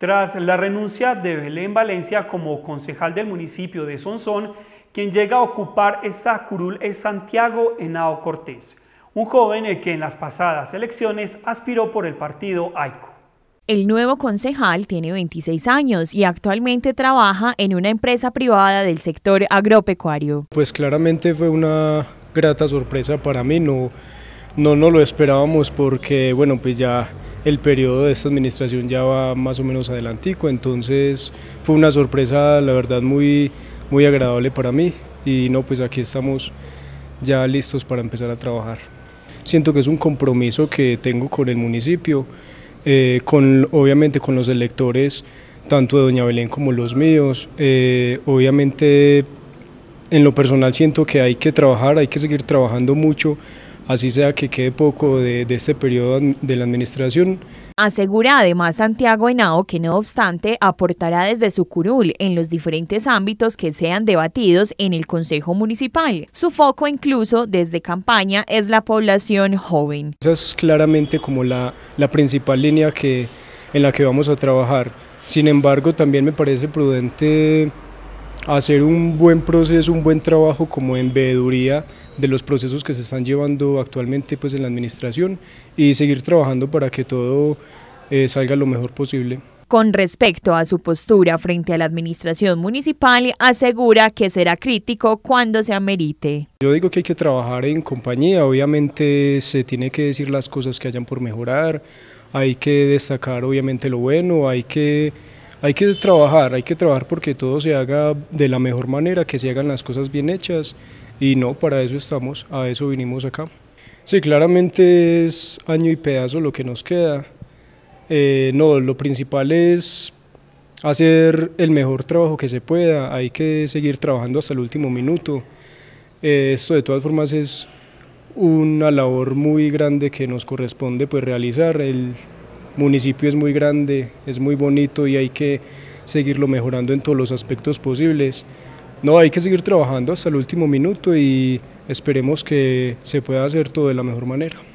Tras la renuncia de Belén Valencia como concejal del municipio de Sonsón, quien llega a ocupar esta curul es Santiago Henao Cortés, un joven que en las pasadas elecciones aspiró por el partido AICO. El nuevo concejal tiene 26 años y actualmente trabaja en una empresa privada del sector agropecuario. Pues claramente fue una grata sorpresa para mí, no, no no lo esperábamos porque bueno pues ya el periodo de esta administración ya va más o menos adelantico, entonces fue una sorpresa la verdad muy, muy agradable para mí y no, pues aquí estamos ya listos para empezar a trabajar. Siento que es un compromiso que tengo con el municipio, eh, con, obviamente con los electores, tanto de Doña Belén como los míos. Eh, obviamente en lo personal siento que hay que trabajar, hay que seguir trabajando mucho así sea que quede poco de, este periodo de la administración. Asegura además Santiago Henao que no obstante aportará desde su curul en los diferentes ámbitos que sean debatidos en el Consejo Municipal. Su foco incluso desde campaña es la población joven. Esa es claramente como la, principal línea en la que vamos a trabajar. Sin embargo, también me parece prudente hacer un buen proceso, un buen trabajo como en de los procesos que se están llevando actualmente pues, en la administración y seguir trabajando para que todo eh, salga lo mejor posible. Con respecto a su postura frente a la administración municipal, asegura que será crítico cuando se amerite. Yo digo que hay que trabajar en compañía, obviamente se tiene que decir las cosas que hayan por mejorar, hay que destacar obviamente lo bueno, hay que hay que trabajar, hay que trabajar porque todo se haga de la mejor manera, que se hagan las cosas bien hechas y no, para eso estamos, a eso vinimos acá. Sí, claramente es año y pedazo lo que nos queda. Eh, no, lo principal es hacer el mejor trabajo que se pueda, hay que seguir trabajando hasta el último minuto. Eh, esto de todas formas es una labor muy grande que nos corresponde pues realizar. El municipio es muy grande, es muy bonito y hay que seguirlo mejorando en todos los aspectos posibles. No, hay que seguir trabajando hasta el último minuto y esperemos que se pueda hacer todo de la mejor manera.